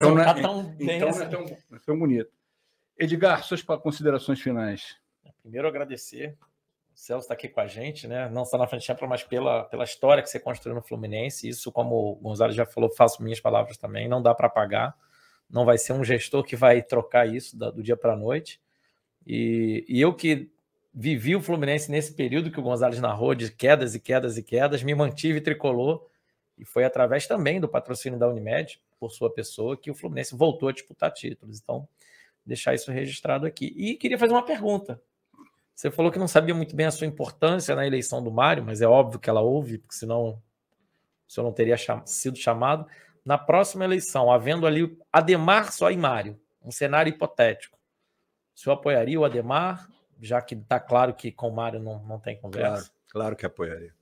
Então não, tá é, né, tão então não é tão, tão bonito. Edgar, suas considerações finais. É, primeiro, agradecer. O Celso está aqui com a gente, né? Não só tá na frente ampla, mas pela, pela história que você construiu no Fluminense. Isso, como o Gonzalo já falou, faço minhas palavras também. Não dá para pagar. Não vai ser um gestor que vai trocar isso do dia para a noite. E, e eu que vivi o Fluminense nesse período que o Gonzalez narrou de quedas e quedas e quedas, me mantive tricolor e foi através também do patrocínio da Unimed, por sua pessoa, que o Fluminense voltou a disputar títulos. Então, deixar isso registrado aqui. E queria fazer uma pergunta. Você falou que não sabia muito bem a sua importância na eleição do Mário, mas é óbvio que ela houve, porque senão o senhor não teria cham sido chamado. Na próxima eleição, havendo ali Ademar só e Mário, um cenário hipotético, o senhor apoiaria o Ademar, já que está claro que com o Mário não, não tem conversa? Claro, claro que apoiaria.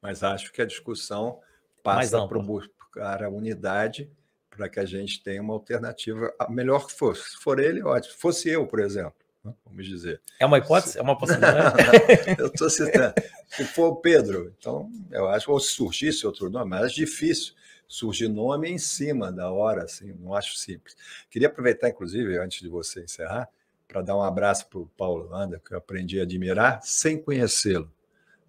Mas acho que a discussão passa para buscar a unidade para que a gente tenha uma alternativa. A melhor que fosse. Se for ele, ótimo. Se fosse eu, por exemplo, né, vamos dizer. É uma hipótese? Se... É uma possibilidade? Não, não, eu estou citando. Se for o Pedro, então, eu acho, ou se surgisse outro nome, mas é difícil. Surge nome em cima da hora, assim, não acho simples. Queria aproveitar, inclusive, antes de você encerrar, para dar um abraço para o Paulo Landa, que eu aprendi a admirar sem conhecê-lo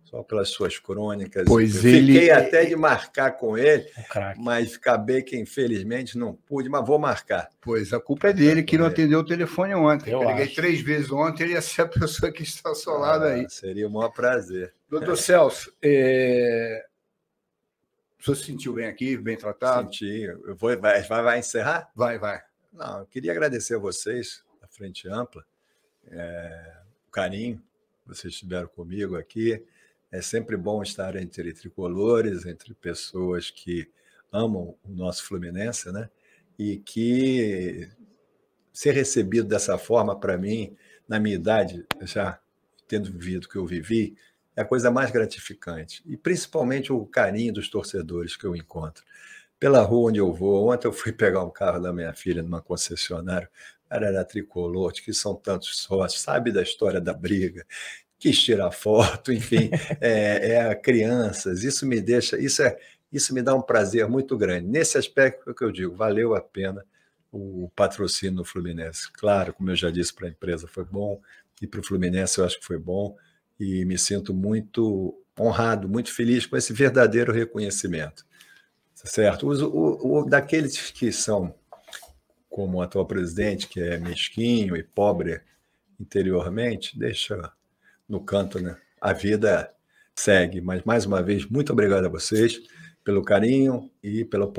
só pelas suas crônicas. Pois eu ele... Fiquei até de marcar com ele, é um mas acabei que infelizmente não pude, mas vou marcar. Pois, a culpa é dele que não é. atendeu o telefone ontem. Eu, liguei três vezes ontem, ele ia ser a pessoa que está solada ah, aí. Seria um maior prazer. Doutor é. Celso, é... o senhor se sentiu bem aqui, bem tratado? Senti. Eu vou... vai, vai, vai encerrar? Vai, vai. Não, eu queria agradecer a vocês, a Frente Ampla, é... o carinho que vocês tiveram comigo aqui. É sempre bom estar entre tricolores, entre pessoas que amam o nosso Fluminense, né? E que ser recebido dessa forma, para mim, na minha idade, já tendo vivido o que eu vivi, é a coisa mais gratificante. E principalmente o carinho dos torcedores que eu encontro. Pela rua onde eu vou, ontem eu fui pegar um carro da minha filha numa concessionária, cara era tricolor, que são tantos sócios, sabe da história da briga, quis tirar foto, enfim, é, é crianças. Isso me deixa, isso é, isso me dá um prazer muito grande. Nesse aspecto é que eu digo, valeu a pena o patrocínio do Fluminense. Claro, como eu já disse, para a empresa foi bom e para o Fluminense eu acho que foi bom e me sinto muito honrado, muito feliz com esse verdadeiro reconhecimento. Certo? O, o, o daqueles que são, como o atual presidente, que é mesquinho e pobre interiormente, deixa no canto, né? A vida segue. Mas, mais uma vez, muito obrigado a vocês pelo carinho e pela oportunidade.